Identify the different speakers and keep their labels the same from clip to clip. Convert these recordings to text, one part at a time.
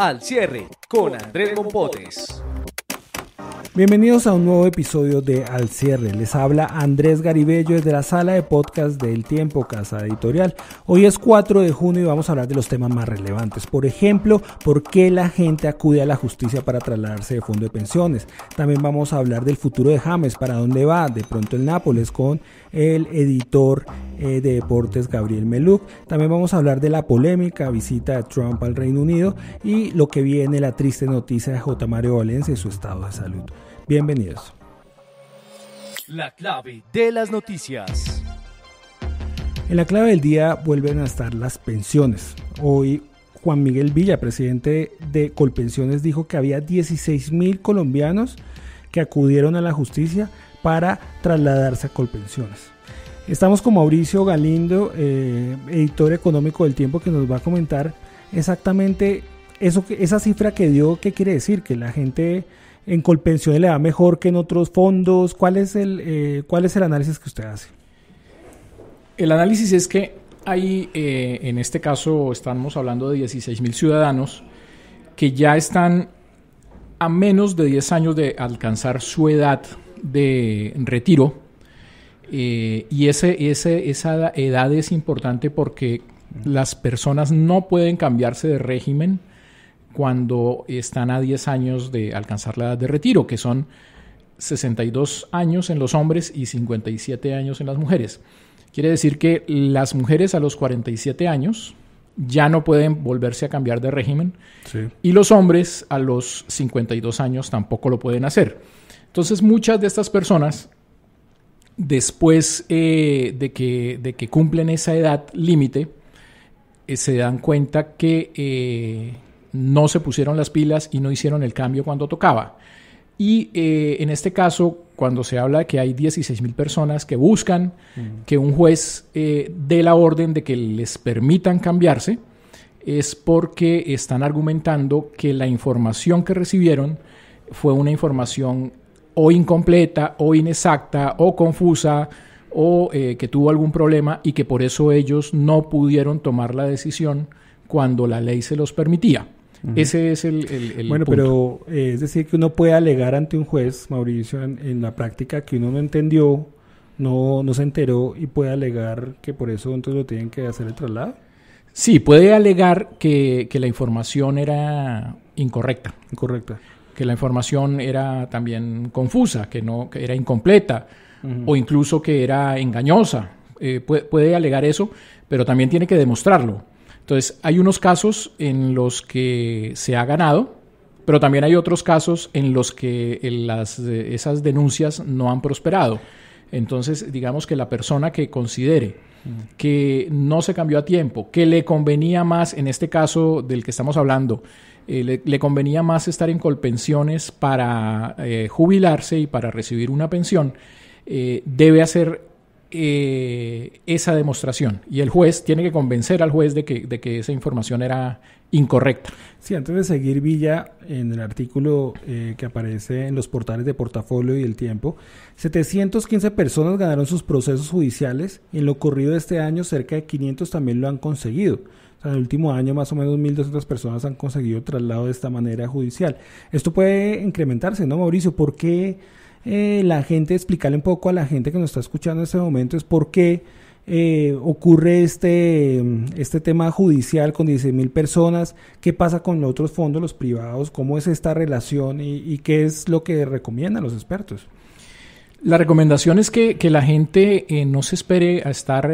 Speaker 1: Al cierre con Andrés Mompotes.
Speaker 2: Bienvenidos a un nuevo episodio de Al Cierre. Les habla Andrés Garibello desde la sala de podcast del Tiempo Casa Editorial. Hoy es 4 de junio y vamos a hablar de los temas más relevantes. Por ejemplo, por qué la gente acude a la justicia para trasladarse de fondo de pensiones. También vamos a hablar del futuro de James, para dónde va de pronto el Nápoles con el editor eh, de deportes Gabriel Meluc. También vamos a hablar de la polémica visita de Trump al Reino Unido y lo que viene la triste noticia de J. Mario Valencia y su estado de salud. Bienvenidos.
Speaker 1: La clave de las noticias.
Speaker 2: En la clave del día vuelven a estar las pensiones. Hoy Juan Miguel Villa, presidente de Colpensiones, dijo que había 16 mil colombianos que acudieron a la justicia para trasladarse a Colpensiones. Estamos con Mauricio Galindo, eh, editor económico del tiempo, que nos va a comentar exactamente eso, esa cifra que dio, qué quiere decir, que la gente en Colpensiones le va mejor que en otros fondos? ¿Cuál es el, eh, cuál es el análisis que usted hace?
Speaker 3: El análisis es que hay, eh, en este caso, estamos hablando de 16 mil ciudadanos que ya están a menos de 10 años de alcanzar su edad de retiro. Eh, y ese, ese, esa edad es importante porque las personas no pueden cambiarse de régimen cuando están a 10 años de alcanzar la edad de retiro, que son 62 años en los hombres y 57 años en las mujeres. Quiere decir que las mujeres a los 47 años ya no pueden volverse a cambiar de régimen y los hombres a los 52 años tampoco lo pueden hacer. Entonces muchas de estas personas, después eh, de, que, de, que, cumplen esa edad límite, eh, se dan cuenta que... Eh, no se pusieron las pilas y no hicieron el cambio cuando tocaba. Y eh, en este caso, cuando se habla de que hay 16 mil personas que buscan que un juez eh, dé la orden de que les permitan cambiarse, es porque están argumentando que la información que recibieron fue una información o incompleta, o inexacta, o confusa, o eh, que tuvo algún problema y que por eso ellos no pudieron tomar la decisión cuando la ley se los permitía. Ese es el... bueno, pero
Speaker 2: eh, es decir que uno puede alegar ante un juez, Mauricio, en, la práctica que uno no entendió,
Speaker 3: no, no se enteró y puede alegar que por eso entonces lo tienen que hacer el traslado. Sí, puede alegar que, la información era incorrecta. Incorrecta. Que la información era también confusa, que no era incompleta o incluso que era engañosa. Eh, puede alegar eso, pero también tiene que demostrarlo. Entonces, hay unos casos en los que se ha ganado, pero también hay otros casos en los que eh, las, eh, esas denuncias no han prosperado. Entonces, digamos que la persona que considere que no se cambió a tiempo, que le convenía más, en este caso del que estamos hablando, eh, le, convenía más estar en colpensiones para jubilarse y para recibir una pensión, debe hacer eh, esa demostración y el juez tiene que convencer al juez de que, esa información era incorrecta. Sí, antes de seguir Villa, en el artículo
Speaker 2: eh, que aparece en los portales de Portafolio y El Tiempo, 715 personas ganaron sus procesos judiciales y en lo corrido de este año cerca de 500 también lo han conseguido. en el último año más o menos 1.200 personas han conseguido traslado de esta manera judicial. Esto puede incrementarse, ¿no, Mauricio? ¿Por qué? Eh, la gente, explicarle un poco a la gente que nos está escuchando en este momento es por qué eh, ocurre este, este tema judicial con 16 mil personas, qué pasa con otros fondos, los privados, cómo es esta relación
Speaker 3: y, qué es lo que recomiendan los expertos. La recomendación es que, la gente eh, no se espere a estar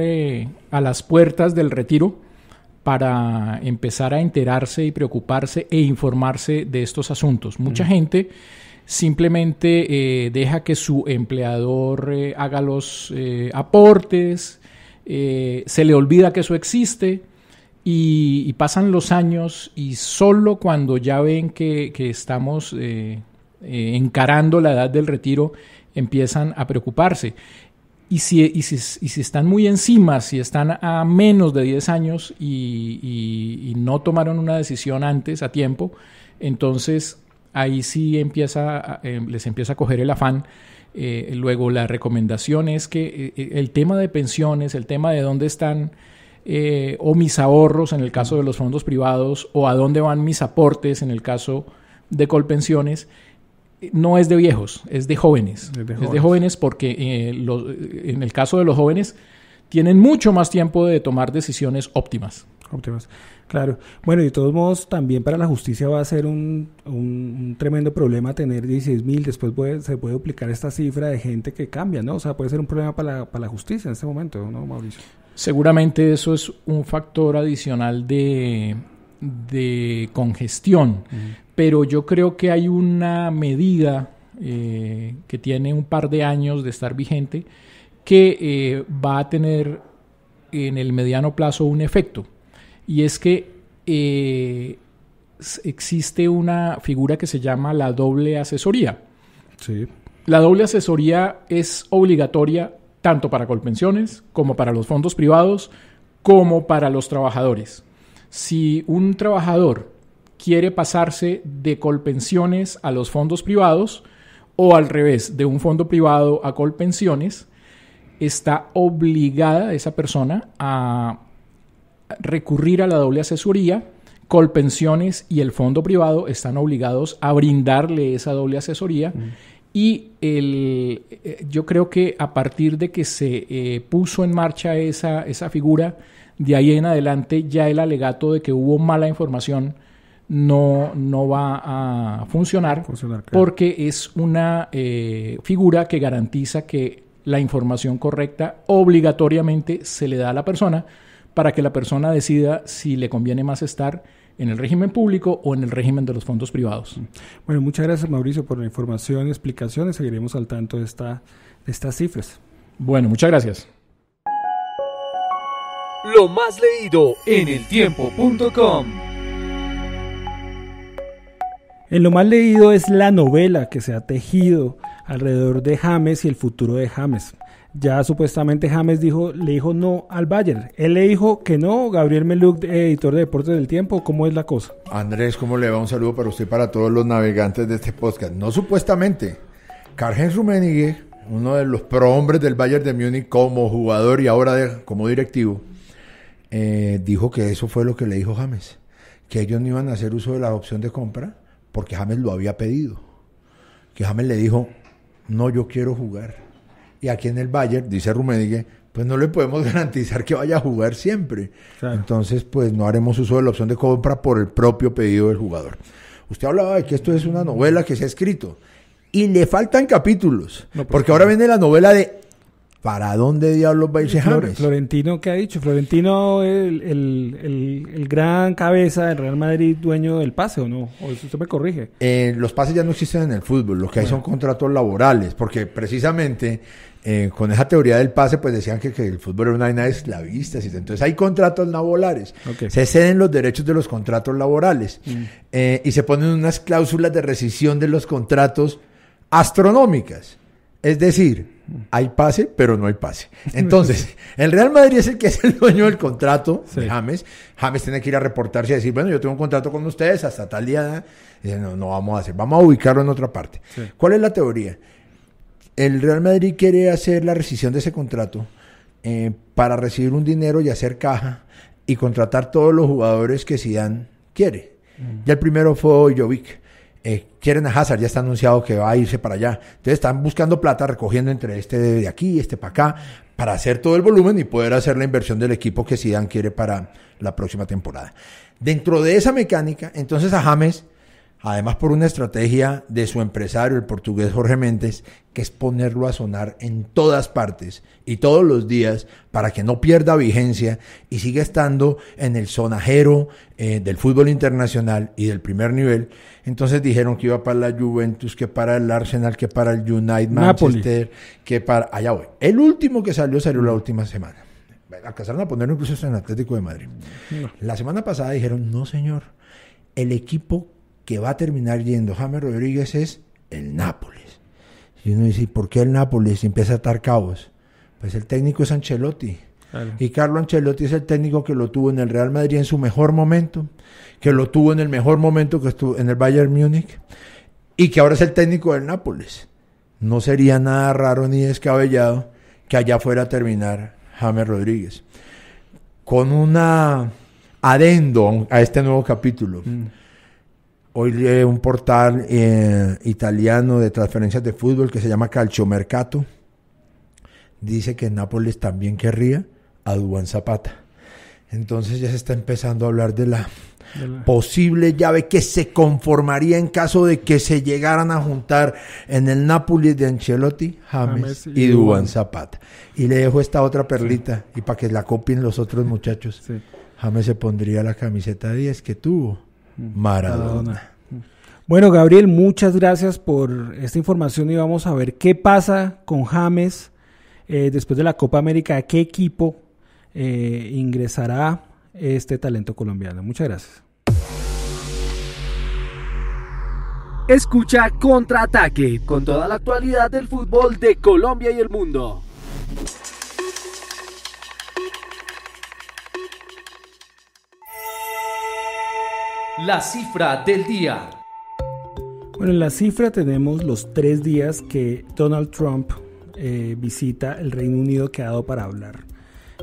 Speaker 3: a las puertas del retiro para empezar a enterarse y preocuparse e informarse de estos asuntos. Mucha gente simplemente eh, deja que su empleador eh, haga los eh, aportes, se le olvida que eso existe y, pasan los años y solo cuando ya ven que, estamos encarando la edad del retiro empiezan a preocuparse. Y si, y, si, están muy encima, si están a menos de 10 años y no tomaron una decisión antes, a tiempo, entonces ahí sí empieza, eh, les empieza a coger el afán. Eh, luego la recomendación es que eh, el tema de pensiones, el tema de dónde están o mis ahorros en el caso de los fondos privados o a dónde van mis aportes en el caso de Colpensiones, no es de viejos, es de jóvenes. Es de jóvenes, porque en el caso de los jóvenes tienen mucho más tiempo de tomar decisiones óptimas. Claro. Bueno, de todos modos, también para la justicia va a ser un, tremendo
Speaker 2: problema tener 16.000, mil. Después se puede duplicar esta cifra de gente que cambia, ¿no? O sea, puede ser un problema para la, para la justicia en este momento, ¿no, Mauricio?
Speaker 3: Seguramente eso es un factor adicional de, congestión. Pero yo creo que hay una medida eh, que tiene un par de años de estar vigente que eh, va a tener en el mediano plazo un efecto y es que eh, existe una figura que se llama la doble asesoría. La doble asesoría es obligatoria tanto para Colpensiones como para los fondos privados como para los trabajadores. Si un trabajador quiere pasarse de Colpensiones a los fondos privados o al revés, de un fondo privado a Colpensiones, está obligada esa persona a recurrir a la doble asesoría, Colpensiones y el fondo privado están obligados a brindarle esa doble asesoría. Mm. Y eh, yo creo que a partir de que se eh, puso en marcha esa, esa, figura, de ahí en adelante ya el alegato de que hubo mala información no, va a funcionar, porque es una eh, figura que garantiza que la información correcta obligatoriamente se le da a la persona para que la persona decida si le conviene más estar en el régimen público o en el régimen de los fondos privados. Bueno, muchas
Speaker 2: gracias Mauricio por la información y explicaciones. Seguiremos al tanto de, estas cifras.
Speaker 3: Bueno, muchas gracias.
Speaker 1: Lo más leído en el tiempo.com
Speaker 3: En lo más leído es
Speaker 2: la novela que se ha tejido alrededor de James y el futuro de James ya supuestamente James dijo, le dijo no al Bayern. Él le dijo que no, Gabriel Meluc, editor de Deportes del Tiempo, ¿cómo es la cosa?
Speaker 4: Andrés, ¿cómo le va? Un saludo para usted para todos los navegantes de este podcast. No supuestamente, Cargen Rummenigge, uno de los prohombres del Bayern de Múnich como jugador y ahora como directivo, eh, dijo que eso fue lo que le dijo James, que ellos no iban a hacer uso de la opción de compra porque James lo había pedido. Que James le dijo, no, yo quiero jugar y aquí en el Bayern, dice Ruménigue, pues no le podemos garantizar que vaya a jugar siempre. Entonces, pues no haremos uso de la opción de compra por el propio pedido del jugador. Usted hablaba de que esto es una novela que se ha escrito y le faltan capítulos, pues porque ahora viene la novela de ¿Para dónde diablos va a irse
Speaker 2: Florentino, ¿qué ha dicho? Florentino, el, el, gran cabeza del Real Madrid, dueño del pase, ¿o no? O usted me corrige.
Speaker 4: Eh, los pases ya no existen en el fútbol, lo que hay son contratos laborales, porque precisamente eh, con esa teoría del pase, pues decían que, el fútbol era una vaina de esclavistas. entonces hay contratos laborales. volares. Se ceden los derechos de los contratos laborales. Mm. Eh, y se ponen unas cláusulas de rescisión de los contratos astronómicas. Es decir, hay pase, pero no hay pase. Entonces, el Real Madrid es el que es el dueño del contrato de James. James tiene que ir a reportarse y decir, bueno, yo tengo un contrato con ustedes hasta tal día. dice, no, no vamos a hacer, vamos a ubicarlo en otra parte. ¿Cuál es la teoría? El Real Madrid quiere hacer la rescisión de ese contrato eh, para recibir un dinero y hacer caja y contratar todos los jugadores que Zidane quiere. Y mm. Ya el primero fue Jovic. Eh, quieren a Hazard, ya está anunciado que va a irse para allá. Entonces están buscando plata, recogiendo entre este de aquí, y este para acá, para hacer todo el volumen y poder hacer la inversión del equipo que Zidane quiere para la próxima temporada. Dentro de esa mecánica, entonces a James además por una estrategia de su empresario, el portugués Jorge Méndez, que es ponerlo a sonar en todas partes y todos los días para que no pierda vigencia y siga estando en el sonajero eh, del fútbol internacional y del primer nivel. Entonces dijeron que iba para la Juventus, que para el Arsenal, que para el United Manchester, que para... Allá voy. El último que salió salió la última semana. Alcanzaron a ponerlo incluso en el Atlético de Madrid. La semana pasada dijeron, no señor, el equipo que va a terminar yendo James Rodríguez es el Nápoles. Y uno dice, ¿por qué el Nápoles empieza a atar cabos? Pues el técnico es Ancelotti. Y Carlo Ancelotti es el técnico que lo tuvo en el Real Madrid en su mejor momento, que lo tuvo en el mejor momento que estuvo en el Bayern Múnich y que ahora es el técnico del Nápoles. No sería nada raro ni descabellado que allá fuera a terminar James Rodríguez. Con un adendo a este nuevo capítulo. Mm. Hoy lee un portal eh, italiano de transferencias de fútbol que se llama Calciomercato dice que Nápoles también querría a Duan Zapata. Entonces ya se está empezando a hablar de la, posible llave que se conformaría en caso de que se llegaran a juntar en el Nápoles de Ancelotti, James, y, y Zapata. Y le dejo esta otra perlita y para que la copien los otros muchachos. James se pondría la
Speaker 2: camiseta 10 que tuvo Maradona. Bueno, Gabriel, muchas gracias por esta información y vamos a ver qué pasa con James eh, después de la Copa América, qué equipo eh, ingresará este talento colombiano. Muchas gracias.
Speaker 5: Escucha
Speaker 2: Contraataque con toda la actualidad del fútbol de Colombia y el mundo.
Speaker 1: La cifra del día.
Speaker 2: Bueno, en la cifra tenemos los tres días que Donald Trump eh, visita el Reino Unido que ha dado para hablar.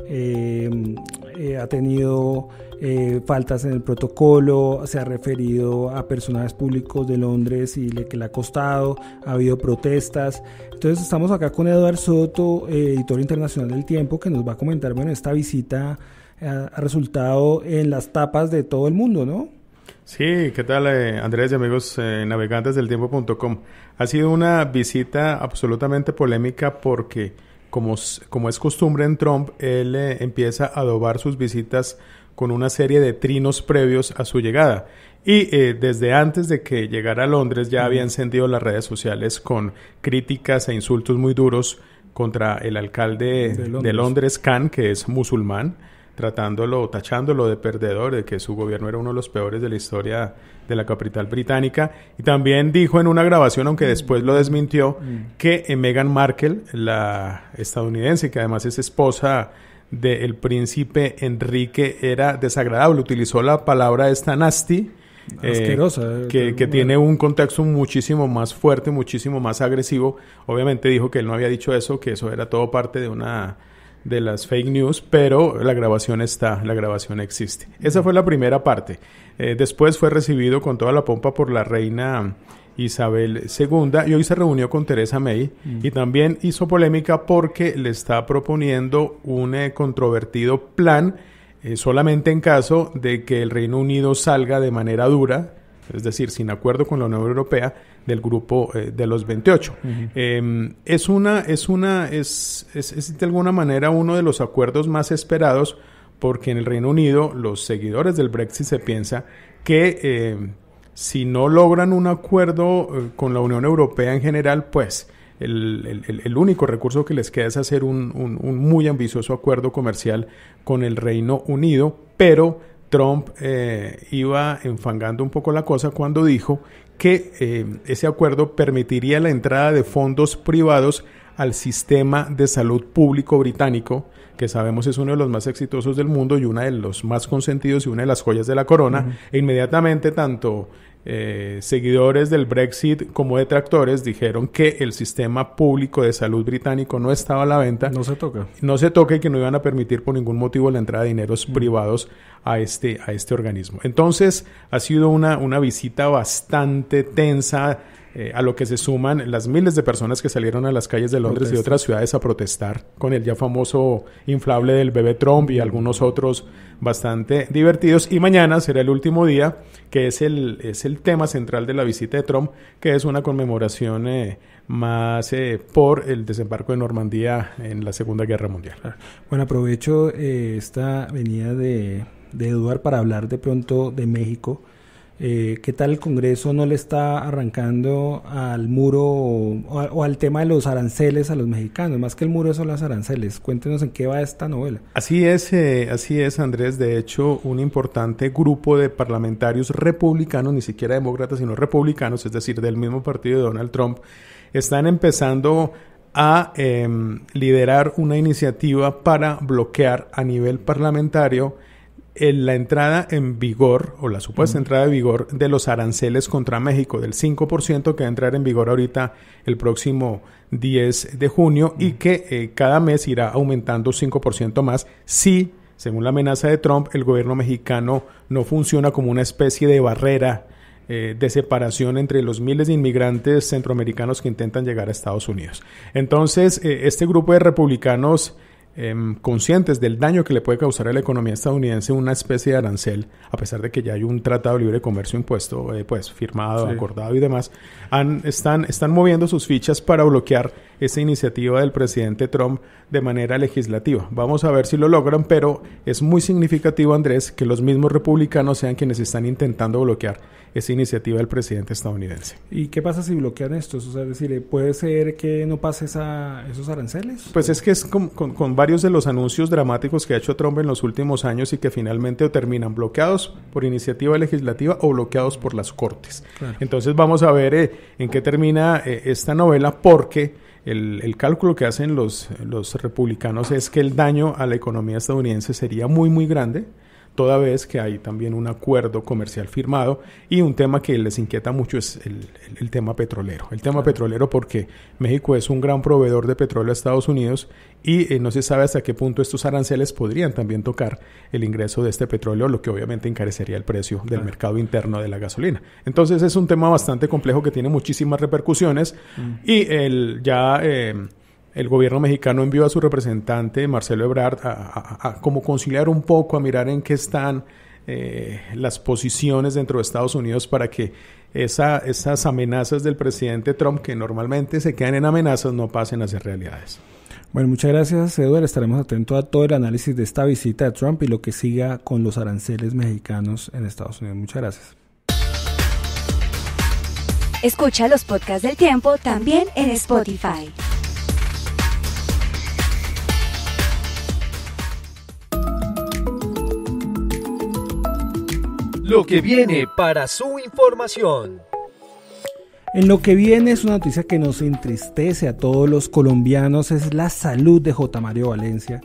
Speaker 2: Em, eh, ha tenido eh, faltas en el protocolo, se ha referido a personajes públicos de Londres y le, que le ha costado, ha habido protestas. Entonces estamos acá con Eduardo Soto, editor internacional del Tiempo, que nos va a comentar, bueno, esta visita ha resultado en las tapas de todo el mundo, ¿no?
Speaker 5: Sí, ¿qué tal eh, Andrés y amigos eh, navegantes del tiempo.com? Ha sido una visita absolutamente polémica porque, como, como es costumbre en Trump, él eh, empieza a dobar sus visitas con una serie de trinos previos a su llegada. Y desde antes de que llegara a Londres ya había encendido las redes sociales con críticas e insultos muy duros contra el alcalde de Londres Khan, que es musulmán tratándolo, tachándolo de perdedor, de que su gobierno era uno de los peores de la historia de la capital británica. Y también dijo en una grabación, aunque después lo desmintió, mm. que eh, Meghan Markle, la estadounidense, que además es esposa del príncipe Enrique, era desagradable. Utilizó la palabra esta nasty.
Speaker 2: Eh, que,
Speaker 5: eh, que, tiene un contexto muchísimo más fuerte, muchísimo más agresivo. Obviamente dijo que él no había dicho eso, que eso era todo parte de una de las fake news, pero la grabación está, la grabación existe. Esa fue la primera parte. Eh, después fue recibido con toda la pompa por la reina Isabel II y hoy se reunió con Teresa May mm. y también hizo polémica porque le está proponiendo un eh, controvertido plan eh, solamente en caso de que el Reino Unido salga de manera dura es decir, sin acuerdo con la Unión Europea del grupo eh, de los 28. Em, es una, es una, es, es, de alguna manera uno de los acuerdos más esperados porque en el Reino Unido los seguidores del Brexit se piensa que em, si no logran un acuerdo eh, con la Unión Europea en general, pues el, único recurso que les queda es hacer un, un muy ambicioso acuerdo comercial con el Reino Unido, pero Trump eh, iba enfangando un poco la cosa cuando dijo que eh, ese acuerdo permitiría la entrada de fondos privados al sistema de salud público británico, que sabemos es uno de los más exitosos del mundo y uno de los más consentidos y una de las joyas de la corona. E inmediatamente tanto eh, seguidores del Brexit como detractores dijeron que el sistema público de salud británico no estaba a la venta. No se toca. No se toca y que no iban a permitir por ningún motivo la entrada de dineros mm. privados a este, a este organismo. Entonces ha sido una, una visita bastante tensa eh, a lo que se suman las miles de personas que salieron a las calles de Londres y otras ciudades a protestar con el ya famoso inflable del bebé Trump y algunos otros bastante divertidos. Y mañana será el último día, que es el, es el tema central de la visita de Trump, que es una conmemoración eh, más eh, por el desembarco de Normandía en la Segunda Guerra Mundial.
Speaker 2: Bueno, aprovecho esta venida de, de Eduard para hablar de pronto de México eh, ¿Qué tal el Congreso no le está arrancando al muro o, al tema de los aranceles a los mexicanos? Más que el muro son los aranceles. Cuéntenos en qué va esta novela.
Speaker 5: Así es, eh, así es, Andrés. De hecho, un importante grupo de parlamentarios republicanos, ni siquiera demócratas, sino republicanos, es decir, del mismo partido de Donald Trump, están empezando a em, liderar una iniciativa para bloquear a nivel parlamentario en la entrada en vigor o la supuesta entrada en vigor de los aranceles contra México del 5% que va a entrar en vigor ahorita el próximo 10 de junio y que eh, cada mes irá aumentando 5% más si, según la amenaza de Trump, el gobierno mexicano no funciona como una especie de barrera eh, de separación entre los miles de inmigrantes centroamericanos que intentan llegar a Estados Unidos. Entonces, eh, este grupo de republicanos Em, conscientes del daño que le puede causar a la economía estadounidense una especie de arancel, a pesar de que ya hay un tratado libre de comercio impuesto, eh, pues firmado, acordado y demás, han, están, están moviendo sus fichas para bloquear esa iniciativa del presidente Trump de manera legislativa. Vamos a ver si lo logran, pero es muy significativo, Andrés, que los mismos republicanos sean quienes están intentando bloquear esa iniciativa del presidente estadounidense.
Speaker 2: ¿Y qué pasa si bloquean esto? O sea, decir, eh, ¿puede ser que no pase esa, esos aranceles?
Speaker 5: Pues es que es con, con, varios de los anuncios dramáticos que ha hecho Trump en los últimos años y que finalmente terminan bloqueados por iniciativa legislativa o bloqueados por las cortes. Entonces vamos a ver eh, en qué termina eh, esta novela porque... El, el, cálculo que hacen los, los republicanos es que el daño a la economía estadounidense sería muy, muy grande toda vez que hay también un acuerdo comercial firmado y un tema que les inquieta mucho es el, tema petrolero. El tema petrolero porque México es un gran proveedor de petróleo a Estados Unidos y eh, no se sabe hasta qué punto estos aranceles podrían también tocar el ingreso de este petróleo, lo que obviamente encarecería el precio del mercado interno de la gasolina. Entonces es un tema bastante complejo que tiene muchísimas repercusiones mm. y el ya... Eh, el gobierno mexicano envió a su representante, Marcelo Ebrard, a, como conciliar un poco, a mirar en qué están eh, las posiciones dentro de Estados Unidos para que esas amenazas del presidente Trump, que normalmente se quedan en amenazas, no pasen a ser realidades.
Speaker 2: Bueno, muchas gracias, Eduardo. Estaremos atentos a todo el análisis de esta visita de Trump y lo que siga con los aranceles mexicanos en Estados Unidos. Muchas gracias.
Speaker 3: Escucha los podcasts
Speaker 1: del tiempo también en Spotify. lo que viene para su información.
Speaker 2: En lo que viene es una noticia que nos entristece a todos los colombianos, es la salud de J. Mario Valencia.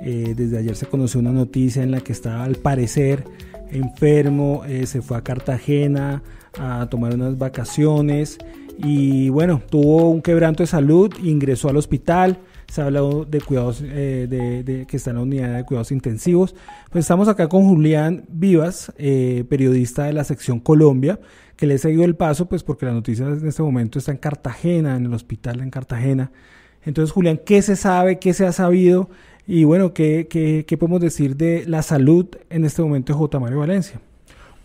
Speaker 2: Eh, desde ayer se conoció una noticia en la que estaba al parecer enfermo, eh, se fue a Cartagena a tomar unas vacaciones y bueno, tuvo un quebranto de salud, ingresó al hospital, se ha hablado de cuidados, eh, de, que está en la unidad de cuidados intensivos. Pues estamos acá con Julián Vivas, eh, periodista de la sección Colombia, que le he seguido el paso, pues porque la noticia en este momento está en Cartagena, en el hospital en Cartagena. Entonces, Julián, ¿qué se sabe, qué se ha sabido y bueno, qué, qué podemos decir de la salud en este momento de J. Mario Valencia?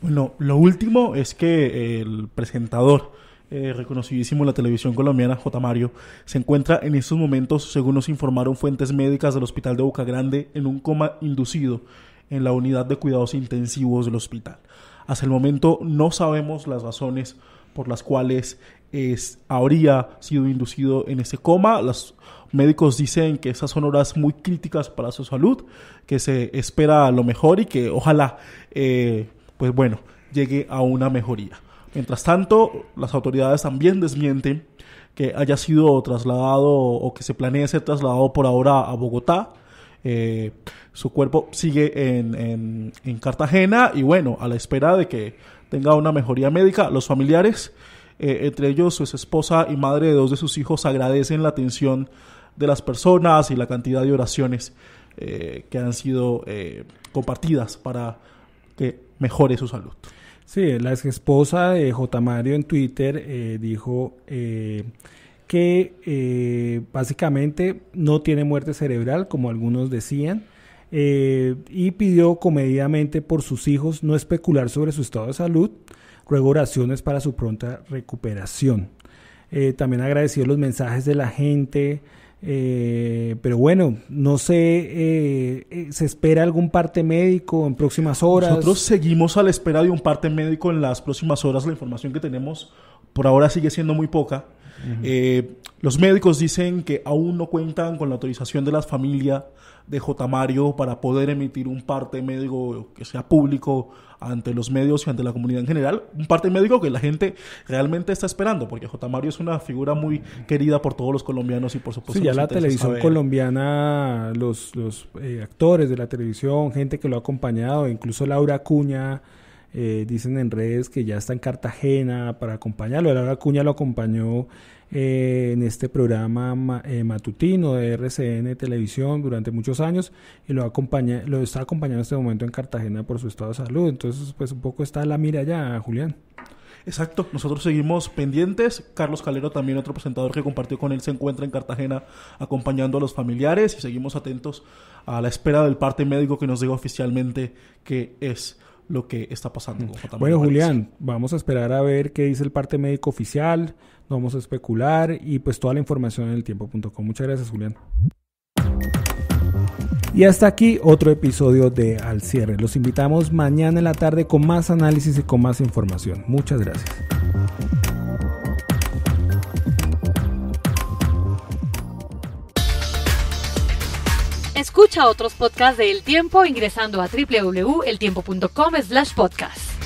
Speaker 1: Bueno, lo último es que el presentador eh, reconocidísimo en la televisión colombiana, J. Mario, se encuentra en estos momentos, según nos informaron fuentes médicas del Hospital de Boca Grande, en un coma inducido en la unidad de cuidados intensivos del hospital. Hasta el momento no sabemos las razones por las cuales es, habría sido inducido en ese coma. Los médicos dicen que esas son horas muy críticas para su salud, que se espera lo mejor y que ojalá, eh, pues bueno, llegue a una mejoría. Mientras tanto, las autoridades también desmienten que haya sido trasladado o que se planee ser trasladado por ahora a Bogotá. Eh, su cuerpo sigue en, Cartagena y bueno, a la espera de que tenga una mejoría médica, los familiares, eh, entre ellos su esposa y madre de dos de sus hijos, agradecen la atención de las personas y la cantidad de oraciones eh, que han sido compartidas para que mejore su salud. Sí, la ex esposa de J. Mario en Twitter eh, dijo
Speaker 2: eh, que eh, básicamente no tiene muerte cerebral, como algunos decían, y pidió comedidamente por sus hijos no especular sobre su estado de salud, ruego oraciones para su pronta recuperación. también agradeció los mensajes de la gente, eh, pero bueno,
Speaker 1: no sé, eh, eh, ¿se espera algún parte médico en próximas horas? Nosotros seguimos a la espera de un parte médico en las próximas horas. La información que tenemos por ahora sigue siendo muy poca. los médicos dicen que aún no cuentan con la autorización de las familias de J. Mario para poder emitir un parte médico que sea público ante los medios y ante la comunidad en general, un parte médico que la gente realmente está esperando, porque J. Mario es una figura muy querida por todos los colombianos y por supuesto... Sí, ya la televisión
Speaker 2: colombiana, los, los eh, actores de la televisión, gente que lo ha acompañado, incluso Laura Cuña, eh, dicen en redes que ya está en Cartagena para acompañarlo. Laura Cuña lo acompañó eh, en este programa eh, matutino de RCN Televisión durante muchos años y lo, acompaña, lo está acompañando en este momento en Cartagena por su estado de salud. Entonces, pues un poco está la mira ya, Julián.
Speaker 1: Exacto, nosotros seguimos pendientes. Carlos Calero, también otro presentador que compartió con él, se encuentra en Cartagena acompañando a los familiares y seguimos atentos a la espera del parte médico que nos diga oficialmente que es lo que está pasando. bueno,
Speaker 2: Julián, vamos a esperar a ver qué dice el parte médico oficial, no vamos a especular y pues toda la información en el tiempo.com. Muchas gracias, Julián. Y hasta aquí otro episodio de Al cierre. Los invitamos mañana en la tarde con más análisis y con más información. Muchas gracias. Escucha otros podcasts de El Tiempo ingresando a www.eltiempo.com slash
Speaker 5: podcast.